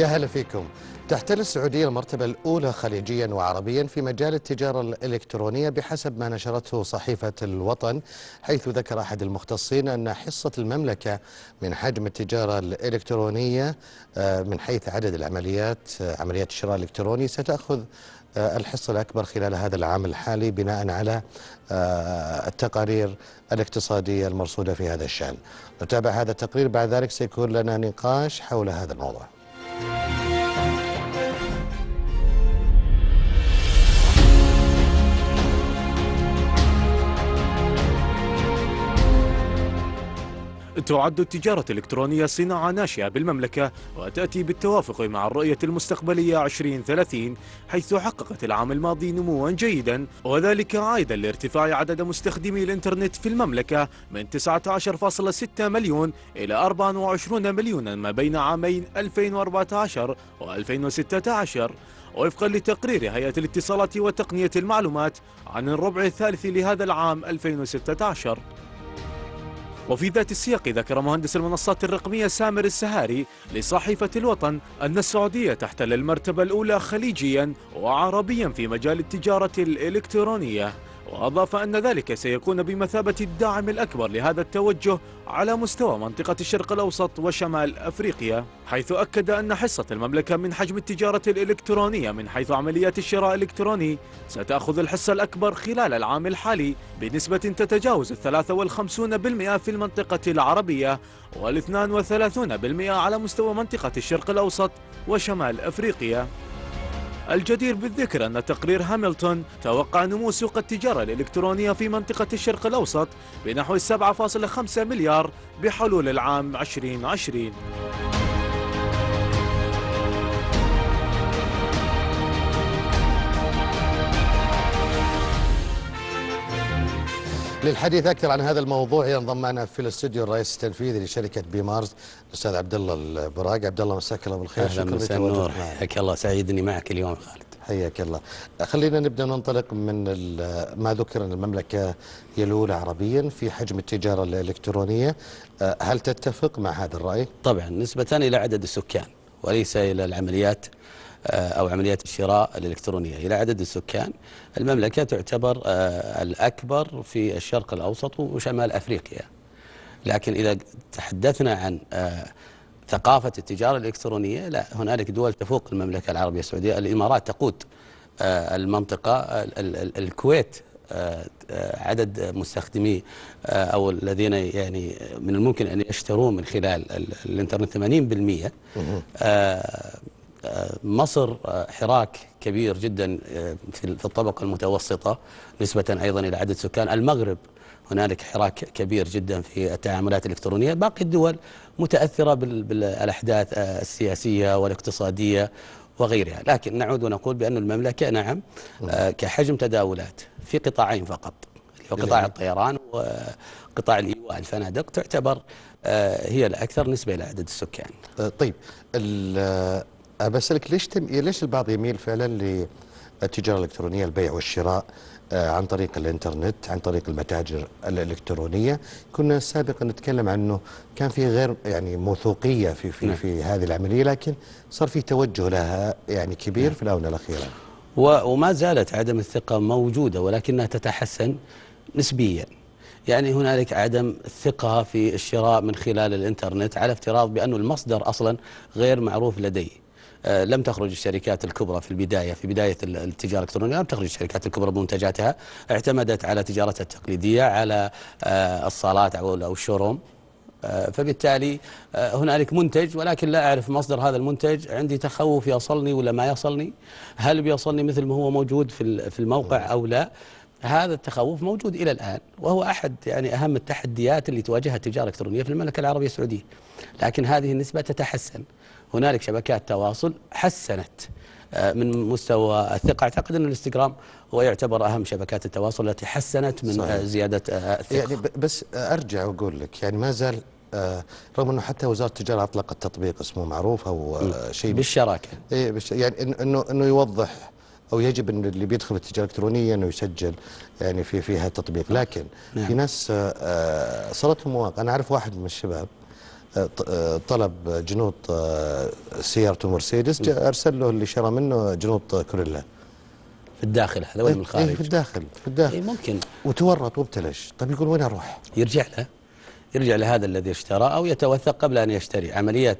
يا هلا فيكم تحتل السعودية المرتبة الأولى خليجيا وعربيا في مجال التجارة الإلكترونية بحسب ما نشرته صحيفة الوطن حيث ذكر أحد المختصين أن حصة المملكة من حجم التجارة الإلكترونية آه، من حيث عدد العمليات آه، عمليات الشراء الإلكتروني ستأخذ آه، الحصة الأكبر خلال هذا العام الحالي بناء على التقارير الاقتصادية المرصودة في هذا الشأن نتابع هذا التقرير بعد ذلك سيكون لنا نقاش حول هذا الموضوع تعد التجارة الإلكترونية صناعة ناشئة بالمملكة وتأتي بالتوافق مع الرؤية المستقبلية 2030 حيث حققت العام الماضي نموا جيدا وذلك عائدا لارتفاع عدد مستخدمي الإنترنت في المملكة من 19.6 مليون إلى 24 مليونا ما بين عامين 2014 و 2016 وفقا لتقرير هيئة الاتصالات وتقنية المعلومات عن الربع الثالث لهذا العام 2016 وفي ذات السياق ذكر مهندس المنصات الرقمية سامر السهاري لصحيفة الوطن أن السعودية تحتل المرتبة الأولى خليجيا وعربيا في مجال التجارة الإلكترونية وأضاف أن ذلك سيكون بمثابة الداعم الأكبر لهذا التوجه على مستوى منطقة الشرق الأوسط وشمال أفريقيا حيث أكد أن حصة المملكة من حجم التجارة الإلكترونية من حيث عمليات الشراء الإلكتروني ستأخذ الحصة الأكبر خلال العام الحالي بنسبة تتجاوز الثلاثة والخمسون بالمئة في المنطقة العربية والاثنان وثلاثون بالمئة على مستوى منطقة الشرق الأوسط وشمال أفريقيا الجدير بالذكر أن تقرير هاملتون توقع نمو سوق التجارة الإلكترونية في منطقة الشرق الأوسط بنحو 7.5 مليار بحلول العام 2020 للحديث اكثر عن هذا الموضوع ينضم معنا في الاستوديو الرئيس التنفيذي لشركه بيمارز الاستاذ عبد الله البراق عبد الله مساك الله بالخير اهلا وسهلا حياك الله سعيد اني معك اليوم خالد حياك الله خلينا نبدا ننطلق من ما ذكر ان المملكه هي الاولى عربيا في حجم التجاره الالكترونيه أه، هل تتفق مع هذا الراي طبعا نسبه الى عدد السكان وليس الى العمليات آه، أو عمليات الشراء الإلكترونية إلى عدد السكان المملكة تعتبر آه، الأكبر في الشرق الأوسط وشمال أفريقيا لكن إذا تحدثنا عن آه، ثقافة التجارة الإلكترونية لا هنالك دول تفوق المملكة العربية السعودية الإمارات تقود المنطقة الكويت عدد مستخدمي او الذين يعني من الممكن ان يشترون من خلال الانترنت 80% مصر آه، حراك كبير جدا آه، في الطبقة المتوسطة نسبة أيضا إلى عدد سكان المغرب هنالك حراك كبير جدا في التعاملات الإلكترونية باقي الدول متأثرة بالأحداث آه، السياسية والاقتصادية وغيرها لكن نعود ونقول بأن المملكة نعم كحجم تداولات في قطاعين فقط قطاع الطيران وقطاع الإيواء الفنادق تعتبر هي الأكثر نسبة إلى عدد السكان طيب بسألك ليش تم... ليش البعض يميل فعلا للتجارة الإلكترونية البيع والشراء آه، عن طريق الانترنت عن طريق المتاجر الإلكترونية كنا سابقا نتكلم عنه كان في غير يعني موثوقية في في, نعم. في هذه العملية لكن صار في توجه لها يعني كبير نعم. في الآونة الأخيرة وما زالت عدم الثقة موجودة ولكنها تتحسن نسبيا يعني هنالك عدم الثقة في الشراء من خلال الانترنت على افتراض بأن المصدر أصلا غير معروف لديه آه، لم تخرج الشركات الكبرى في البداية في بداية التجارة الإلكترونية لم تخرج الشركات الكبرى بمنتجاتها اعتمدت على تجارتها التقليدية على آه، الصالات أو الشوروم آه، فبالتالي هنالك منتج ولكن لا أعرف مصدر هذا المنتج عندي تخوف يصلني ولا ما يصلني هل بيصلني مثل ما هو موجود في الموقع أو لا هذا التخوف موجود إلى الآن وهو أحد يعني أهم التحديات اللي تواجهها التجارة الإلكترونية في المملكة العربية السعودية لكن هذه النسبة تتحسن هنالك شبكات تواصل حسنت آه، من مستوى الثقة أعتقد أن الانستغرام هو يعتبر أهم شبكات التواصل التي حسنت من صحيح. آه، زيادة آه، الثقة يعني بس أرجع وأقول لك يعني ما زال رغم أنه حتى وزارة التجارة أطلقت تطبيق اسمه معروف أو شيء بالشراكة إيه يعني أنه, أنه يوضح او يجب ان اللي بيدخل التجاره الالكترونيه انه يسجل يعني في فيها تطبيق نعم. لكن نعم. في ناس صارت لهم مواقع انا اعرف واحد من الشباب طلب جنوط آه، سيارته مرسيدس ارسل له اللي شرى منه جنوط كوريلا في الداخل هذا وين بالخارج؟ إيه، إيه، في الداخل في الداخل إيه ممكن وتورط وابتلش، طيب يقول وين اروح؟ يرجع له يرجع لهذا الذي اشترى أو يتوثق قبل أن يشتري عملية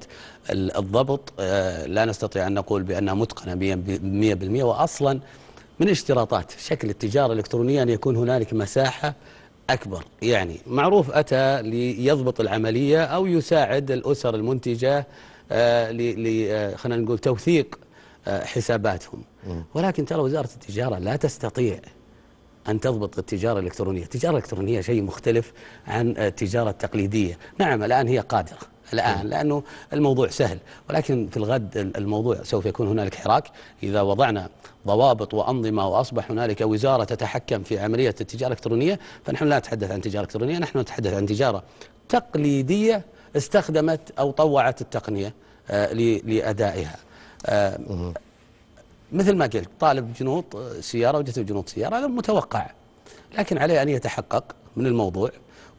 الضبط آه، لا نستطيع أن نقول بأنها متقنة 100% وأصلا من اشتراطات شكل التجارة الإلكترونية أن يكون هنالك مساحة أكبر يعني معروف أتى ليضبط العملية أو يساعد الأسر المنتجة آه، ل آه، خلينا نقول توثيق آه، حساباتهم ولكن ترى وزارة التجارة لا تستطيع أن تضبط التجارة الإلكترونية التجارة الإلكترونية شيء مختلف عن التجارة التقليدية نعم الآن هي قادرة الآن نعم. لأنه الموضوع سهل ولكن في الغد الموضوع سوف يكون هنالك حراك إذا وضعنا ضوابط وأنظمة وأصبح هنالك وزارة تتحكم في عملية التجارة الإلكترونية فنحن لا نتحدث عن تجارة إلكترونية نحن نتحدث عن تجارة تقليدية استخدمت أو طوعت التقنية آه، لأدائها آه، مثل ما قلت طالب جنوط آه، سيارة وجت جنوط سيارة هذا متوقع لكن عليه أن يتحقق من الموضوع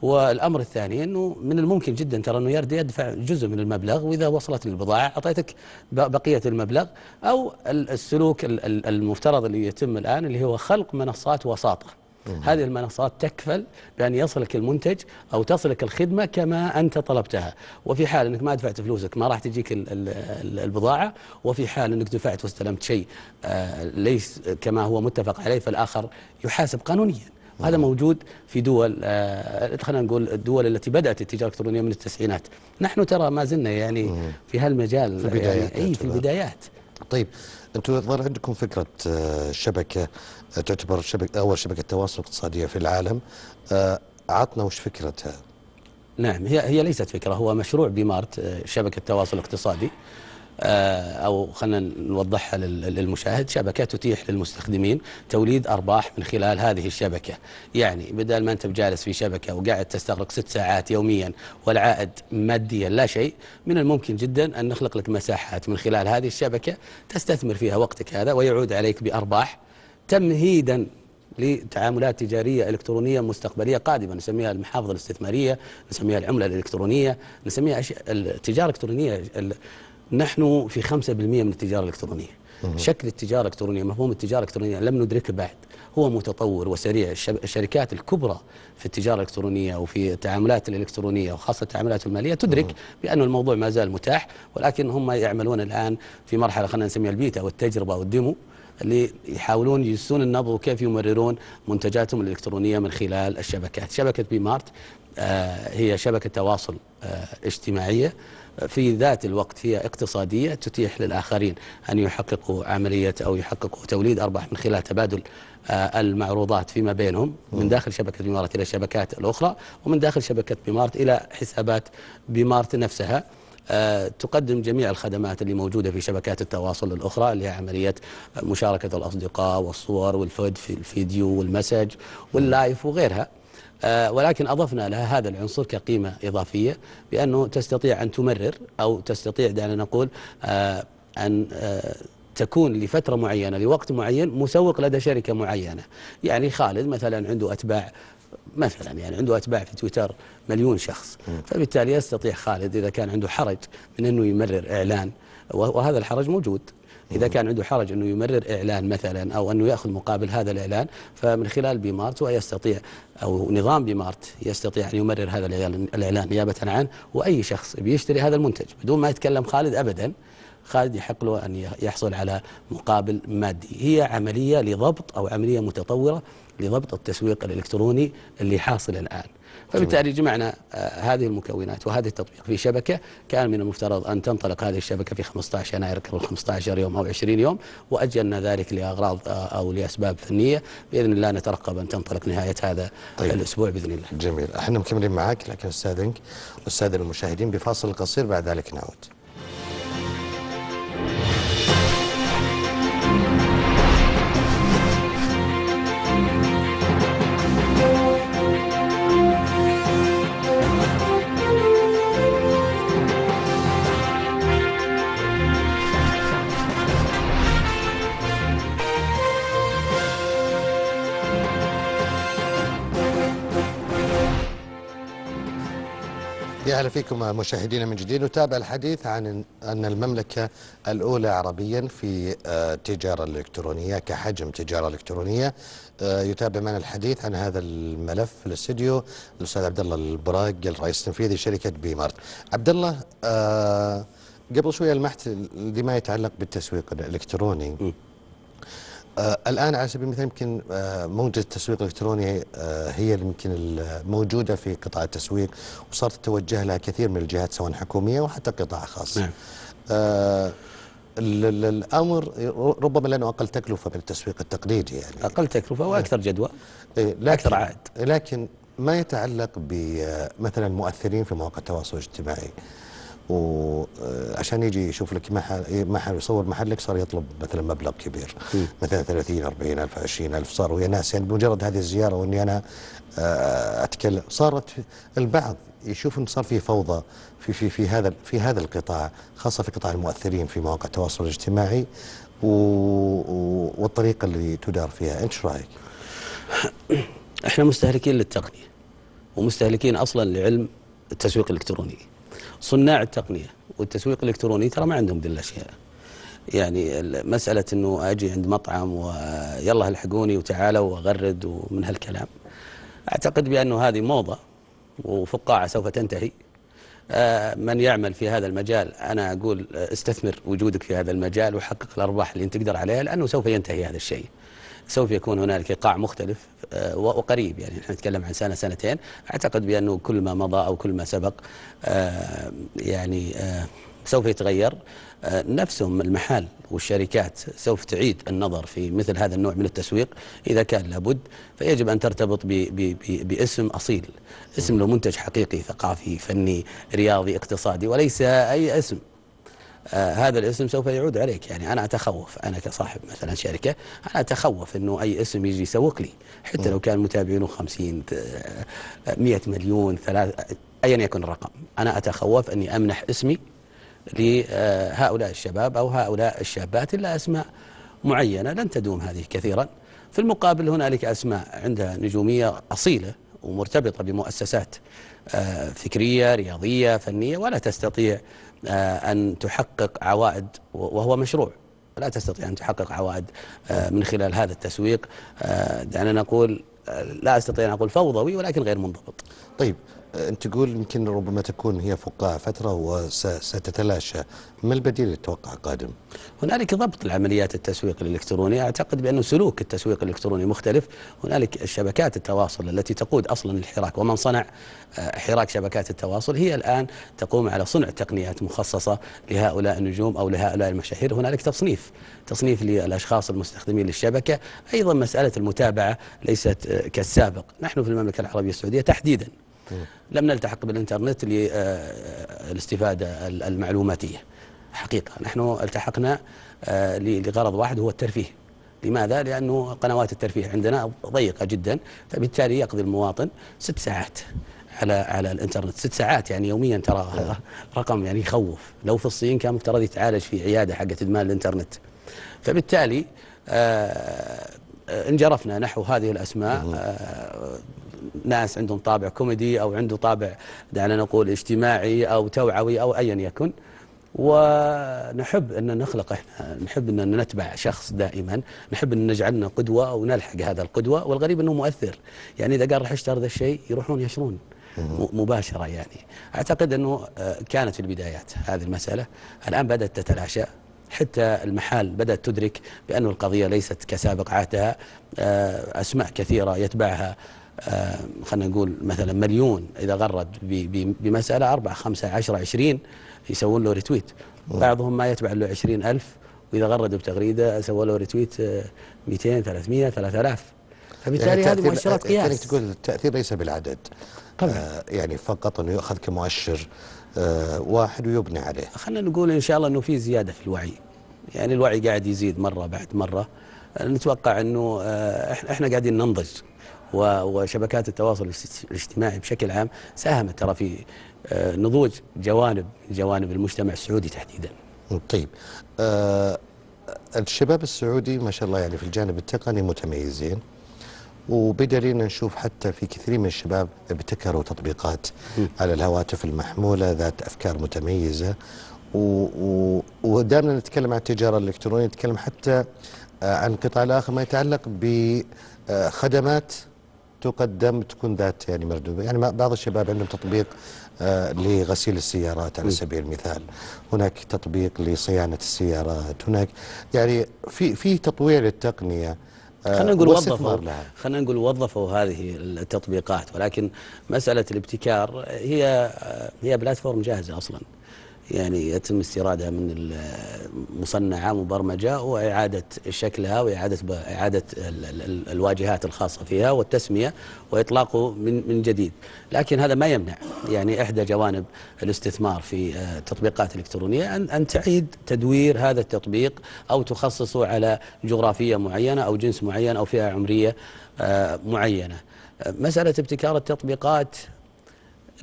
والامر الثاني انه من الممكن جدا ترى انه يرد يدفع جزء من المبلغ واذا وصلت البضاعه اعطيتك بقيه المبلغ او السلوك المفترض اللي يتم الان اللي هو خلق منصات وساطه هذه المنصات تكفل بأن يصلك المنتج أو تصلك الخدمة كما أنت طلبتها وفي حال أنك ما دفعت فلوسك ما راح تجيك البضاعة وفي حال أنك دفعت واستلمت شيء آه، ليس كما هو متفق عليه فالآخر يحاسب قانونياً وهذا موجود في دول آه، خلينا نقول الدول التي بدأت التجارة الإلكترونية من التسعينات نحن ترى ما زلنا يعني في هالمجال في البدايات يعني أي في البدايات طيب انتم ظل عندكم فكره آه، شبكه آه، تعتبر شبكه اول شبكه تواصل اقتصاديه في العالم عطنا وش فكرتها نعم هي هي ليست فكره هو مشروع بمارت شبكه تواصل اقتصادي آه، أو خلينا نوضحها للمشاهد شبكة تتيح للمستخدمين توليد أرباح من خلال هذه الشبكة يعني بدل ما أنت بجالس في شبكة وقاعد تستغرق ست ساعات يوميا والعائد ماديا لا شيء من الممكن جدا أن نخلق لك مساحات من خلال هذه الشبكة تستثمر فيها وقتك هذا ويعود عليك بأرباح تمهيدا لتعاملات تجارية إلكترونية مستقبلية قادمة نسميها المحافظ الاستثمارية نسميها العملة الإلكترونية نسميها التجارة الإلكترونية نحن في 5% من التجارة الإلكترونية شكل التجارة الإلكترونية مفهوم التجارة الإلكترونية لم ندركه بعد هو متطور وسريع الشركات الكبرى في التجارة الإلكترونية وفي التعاملات الإلكترونية وخاصة التعاملات المالية تدرك بأن الموضوع ما زال متاح ولكن هم يعملون الآن في مرحلة خلينا نسميها البيتا والتجربة والديمو اللي يحاولون يجسون النبض وكيف يمررون منتجاتهم الإلكترونية من خلال الشبكات شبكة بي مارت آه، هي شبكة تواصل آه، اجتماعية في ذات الوقت هي اقتصادية تتيح للآخرين أن يحققوا عملية أو يحققوا توليد أرباح من خلال تبادل آه، المعروضات فيما بينهم من داخل شبكة بمارت إلى الشبكات الأخرى ومن داخل شبكة بمارت إلى حسابات بمارت نفسها تقدم جميع الخدمات اللي موجودة في شبكات التواصل الأخرى اللي هي عملية مشاركة الأصدقاء والصور والفيديو والمسج واللايف وغيرها آه، ولكن أضفنا لها هذا العنصر كقيمة إضافية بأنه تستطيع أن تمرر أو تستطيع دعنا نقول آه، أن آه، تكون لفترة معينة لوقت معين مسوق لدى شركة معينة يعني خالد مثلا عنده أتباع مثلا يعني عنده أتباع في تويتر مليون شخص فبالتالي يستطيع خالد إذا كان عنده حرج من أنه يمرر إعلان وهذا الحرج موجود إذا كان عنده حرج أنه يمرر إعلان مثلا أو أنه يأخذ مقابل هذا الإعلان فمن خلال بيمارت هو يستطيع أو نظام بيمارت يستطيع أن يمرر هذا الإعلان نيابة عنه وأي شخص بيشتري هذا المنتج بدون ما يتكلم خالد أبدا خالد يحق له أن يحصل على مقابل مادي هي عملية لضبط أو عملية متطورة لضبط التسويق الإلكتروني اللي حاصل الآن فبالتالي جمعنا آه، هذه المكونات وهذه التطبيق في شبكة كان من المفترض أن تنطلق هذه الشبكة في 15 يناير قبل 15 يوم أو 20 يوم وأجلنا ذلك لأغراض آه، أو لأسباب فنية بإذن الله نترقب أن تنطلق نهاية هذا طيب. الأسبوع بإذن الله جميل احنا مكملين معاك لكن أستاذنك أستاذ المشاهدين بفاصل قصير بعد ذلك نعود يا اهلا فيكم مشاهدينا من جديد نتابع الحديث عن ان المملكه الاولى عربيا في التجاره آه، الالكترونيه كحجم تجاره الكترونيه آه، يتابع معنا الحديث عن هذا الملف في الاستديو الاستاذ عبد الله البراق الرئيس التنفيذي شركه بيمارت عبد الله آه، قبل شويه لمحت لما يتعلق بالتسويق الالكتروني م. آه الان على سبيل المثال يمكن آه موجه التسويق الالكتروني آه هي يمكن الموجوده في قطاع التسويق وصارت تتوجه لها كثير من الجهات سواء حكوميه وحتى قطاع خاص. نعم. آه، الامر ربما لانه اقل تكلفه من التسويق التقليدي يعني اقل تكلفه نعم. واكثر جدوى إيه، لكن اكثر عائد لكن ما يتعلق بمثلا مؤثرين في مواقع التواصل الاجتماعي وعشان آه، يجي يشوف لك محل إيه، محل يصور محلك صار يطلب مثلا مبلغ كبير م. مثلا 30 40 الف 20 الف صاروا ويا ناس يعني بمجرد هذه الزياره واني انا آه، اتكلم صارت البعض يشوف ان صار في فوضى في في في هذا في هذا القطاع خاصه في قطاع المؤثرين في مواقع التواصل الاجتماعي والطريقه اللي تدار فيها انت شو رايك؟ احنا مستهلكين للتقنيه ومستهلكين اصلا لعلم التسويق الالكتروني صناع التقنية والتسويق الإلكتروني ترى ما عندهم ذي الأشياء يعني مسألة أنه أجي عند مطعم ويلا الحقوني وتعالوا وأغرد ومن هالكلام أعتقد بأنه هذه موضة وفقاعة سوف تنتهي آه، من يعمل في هذا المجال أنا أقول استثمر وجودك في هذا المجال وحقق الأرباح اللي أنت تقدر عليها لأنه سوف ينتهي هذا الشيء سوف يكون هنالك ايقاع مختلف آه، وقريب يعني نحن نتكلم عن سنة سنتين أعتقد بأنه كل ما مضى أو كل ما سبق آه، يعني آه، سوف يتغير نفسهم المحال والشركات سوف تعيد النظر في مثل هذا النوع من التسويق إذا كان لابد فيجب أن ترتبط بـ بـ بـ باسم أصيل اسم له منتج حقيقي ثقافي فني رياضي اقتصادي وليس أي اسم آه، هذا الاسم سوف يعود عليك يعني أنا أتخوف أنا كصاحب مثلا شركة أنا أتخوف أنه أي اسم يجي يسوق لي حتى لو كان متابعينه 50 100 آه، مليون ثلاث أيا يكن الرقم أنا أتخوف أني أمنح اسمي لهؤلاء آه، الشباب أو هؤلاء الشابات إلا أسماء معينة لن تدوم هذه كثيرا في المقابل هنالك أسماء عندها نجومية أصيلة ومرتبطة بمؤسسات فكرية رياضية فنية ولا تستطيع آه، أن تحقق عوائد وهو مشروع لا تستطيع أن تحقق عوائد آه، من خلال هذا التسويق دعنا آه، نقول لا أستطيع أن أقول فوضوي ولكن غير منضبط طيب أه، أنت تقول يمكن ربما تكون هي فقاعة فترة وستتلاشى ما البديل اللي تتوقع قادم؟ هنالك ضبط العمليات التسويق الالكتروني أعتقد بأنه سلوك التسويق الإلكتروني مختلف هنالك شبكات التواصل التي تقود أصلا الحراك ومن صنع أه، حراك شبكات التواصل هي الآن تقوم على صنع تقنيات مخصصة لهؤلاء النجوم أو لهؤلاء المشاهير هنالك تصنيف تصنيف للأشخاص المستخدمين للشبكة أيضا مسألة المتابعة ليست أه، كالسابق نحن في المملكة العربية السعودية تحديدا لم نلتحق بالإنترنت للاستفادة المعلوماتية حقيقة نحن التحقنا آه، لغرض واحد هو الترفيه لماذا؟ لأنه قنوات الترفيه عندنا ضيقة جدا فبالتالي يقضي المواطن ست ساعات على على الانترنت ست ساعات يعني يوميا ترى هذا رقم يعني يخوف لو في الصين كان مفترض يتعالج في عياده حقت ادمان الانترنت فبالتالي آه، انجرفنا نحو هذه الاسماء ناس عندهم طابع كوميدي أو عنده طابع دعنا نقول اجتماعي أو توعوي أو أيا يكن ونحب أن نخلق إحنا نحب أن نتبع شخص دائما نحب أن نجعلنا قدوة ونلحق هذا القدوة والغريب أنه مؤثر يعني إذا قال راح اشتري ذا الشيء يروحون يشرون مباشرة يعني أعتقد أنه آه، كانت في البدايات هذه المسألة الآن بدأت تتلاشى حتى المحال بدأت تدرك بأن القضية ليست كسابق عهدها آه، أسماء كثيرة يتبعها آه، خلينا نقول مثلا مليون اذا غرد بمساله أربعة خمسة عشرة عشرين يسوون له ريتويت بعضهم ما يتبع له عشرين ألف وإذا غردوا بتغريدة سووا له ريتويت 200 300 3000 فبالتالي يعني هذه مؤشرات قياس يعني تقول التأثير ليس بالعدد طبعا آه يعني فقط أنه يؤخذ كمؤشر آه واحد ويبني عليه خلينا نقول إن شاء الله أنه في زيادة في الوعي يعني الوعي قاعد يزيد مرة بعد مرة آه، نتوقع أنه آه، إحنا قاعدين ننضج وشبكات التواصل الاجتماعي بشكل عام ساهمت ترى في آه، نضوج جوانب جوانب المجتمع السعودي تحديدا طيب أه الشباب السعودي ما شاء الله يعني في الجانب التقني متميزين وبدلينا نشوف حتى في كثير من الشباب ابتكروا تطبيقات م. على الهواتف المحمولة ذات أفكار متميزة و... ودائما نتكلم عن التجارة الإلكترونية نتكلم حتى آه، عن قطاع الآخر ما يتعلق بخدمات تقدم تكون ذات يعني مردود يعني بعض الشباب عندهم تطبيق آه، لغسيل السيارات على سبيل المثال هناك تطبيق لصيانة السيارات هناك يعني في في تطوير للتقنية آه، خلينا نقول وظفوا خلينا نقول وظفوا هذه التطبيقات ولكن مسألة الابتكار هي آه، هي بلاتفورم جاهزة أصلا يعني يتم استيرادها من مصنعة مبرمجة وإعادة شكلها وإعادة إعادة الواجهات الخاصة فيها والتسمية وإطلاقه من من جديد لكن هذا ما يمنع يعني إحدى جوانب الاستثمار في آه، تطبيقات إلكترونية أن أن تعيد تدوير هذا التطبيق أو تخصصه على جغرافية معينة أو جنس معين أو فئة عمرية آه، معينة مسألة ابتكار التطبيقات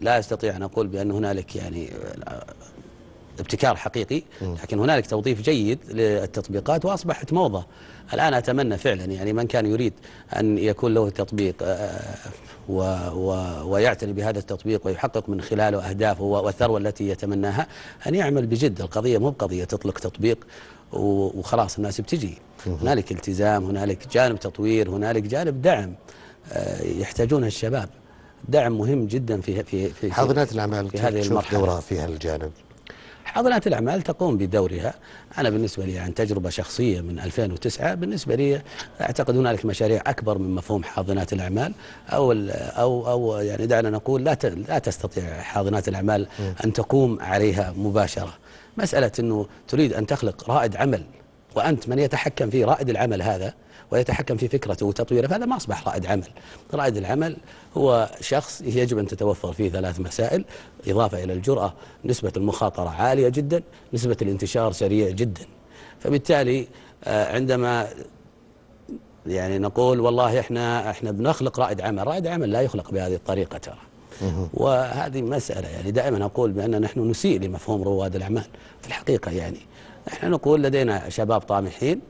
لا استطيع ان اقول بان هنالك يعني ابتكار حقيقي لكن هنالك توظيف جيد للتطبيقات وأصبحت موضة الآن أتمنى فعلا يعني من كان يريد أن يكون له تطبيق آه، آه، و و ويعتني بهذا التطبيق ويحقق من خلاله أهدافه والثروة التي يتمناها أن يعمل بجد القضية مو بقضية تطلق تطبيق وخلاص الناس بتجي هنالك التزام هنالك جانب تطوير هنالك جانب دعم آه، يحتاجونه الشباب دعم مهم جدا في في في حاضنات الاعمال في هذه المرحله دورها في هالجانب حاضنات الأعمال تقوم بدورها أنا بالنسبة لي عن يعني تجربة شخصية من 2009 بالنسبة لي أعتقد هنالك مشاريع أكبر من مفهوم حاضنات الأعمال أو أو أو يعني دعنا نقول لا لا تستطيع حاضنات الأعمال أن تقوم عليها مباشرة مسألة أنه تريد أن تخلق رائد عمل وأنت من يتحكم في رائد العمل هذا ويتحكم في فكرته وتطويره فهذا ما أصبح رائد عمل رائد العمل هو شخص يجب أن تتوفر فيه ثلاث مسائل إضافة إلى الجرأة نسبة المخاطرة عالية جدا نسبة الانتشار سريع جدا فبالتالي آه، عندما يعني نقول والله احنا احنا بنخلق رائد عمل، رائد عمل لا يخلق بهذه الطريقه ترى. وهذه مساله يعني دائما اقول بان نحن نسيء لمفهوم رواد الاعمال في الحقيقه يعني. احنا نقول لدينا شباب طامحين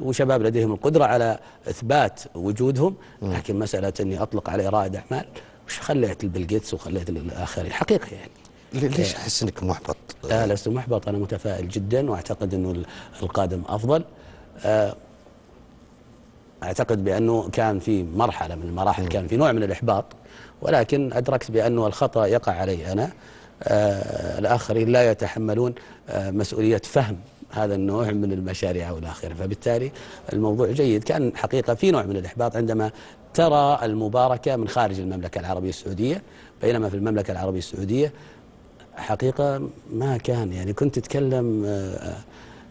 وشباب لديهم القدرة على إثبات وجودهم لكن مسألة أني أطلق عليه رائد أعمال وش خليت البيل جيتس وخليت الآخرين حقيقة يعني ليش أحس إيه. أنك محبط؟ لا لست محبط أنا متفائل جدا وأعتقد أنه القادم أفضل آه، أعتقد بأنه كان في مرحلة من المراحل كان في نوع من الإحباط ولكن أدركت بأنه الخطأ يقع علي أنا آه، الآخرين لا يتحملون آه، مسؤولية فهم هذا النوع من المشاريع او الاخره فبالتالي الموضوع جيد كان حقيقه في نوع من الاحباط عندما ترى المباركه من خارج المملكه العربيه السعوديه بينما في المملكه العربيه السعوديه حقيقه ما كان يعني كنت تتكلم آه،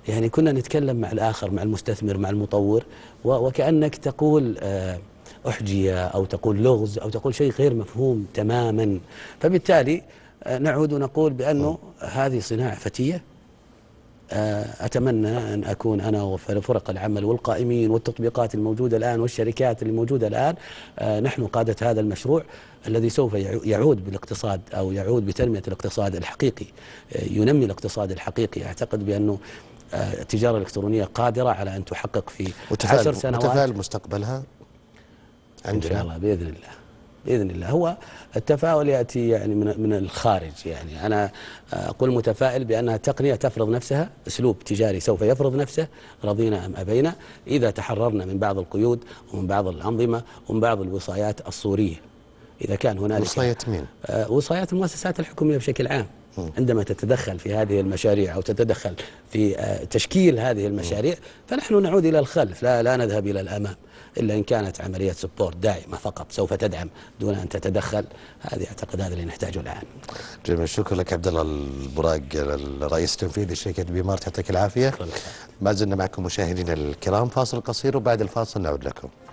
يعني كنا نتكلم مع الاخر مع المستثمر مع المطور وكانك تقول آه، احجيه او تقول لغز او تقول شيء غير مفهوم تماما فبالتالي آه، نعود ونقول بانه نعم. هذه صناعه فتيه أتمنى أن أكون أنا وفرق العمل والقائمين والتطبيقات الموجودة الآن والشركات الموجودة الآن آه، نحن قادة هذا المشروع الذي سوف يعود بالاقتصاد أو يعود بتنمية الاقتصاد الحقيقي آه، ينمي الاقتصاد الحقيقي أعتقد بأنه آه، التجارة الإلكترونية قادرة على أن تحقق في عشر سنوات وتفاعل مستقبلها عندنا إن شاء الله بإذن الله باذن الله هو التفاؤل ياتي يعني من من الخارج يعني انا اقول متفائل بانها تقنيه تفرض نفسها اسلوب تجاري سوف يفرض نفسه رضينا ام ابينا اذا تحررنا من بعض القيود ومن بعض الانظمه ومن بعض الوصايات الصوريه اذا كان هنالك وصايات مين؟ آه، وصايات المؤسسات الحكوميه بشكل عام عندما تتدخل في هذه المشاريع أو تتدخل في آه، تشكيل هذه المشاريع فنحن نعود إلى الخلف لا, لا نذهب إلى الأمام إلا إن كانت عملية سبورت داعمة فقط سوف تدعم دون أن تتدخل هذه أعتقد هذا اللي نحتاجه الآن جميل شكرا لك عبد الله البراق الرئيس التنفيذي لشركة بيمار يعطيك العافية ما زلنا معكم مشاهدينا الكرام فاصل قصير وبعد الفاصل نعود لكم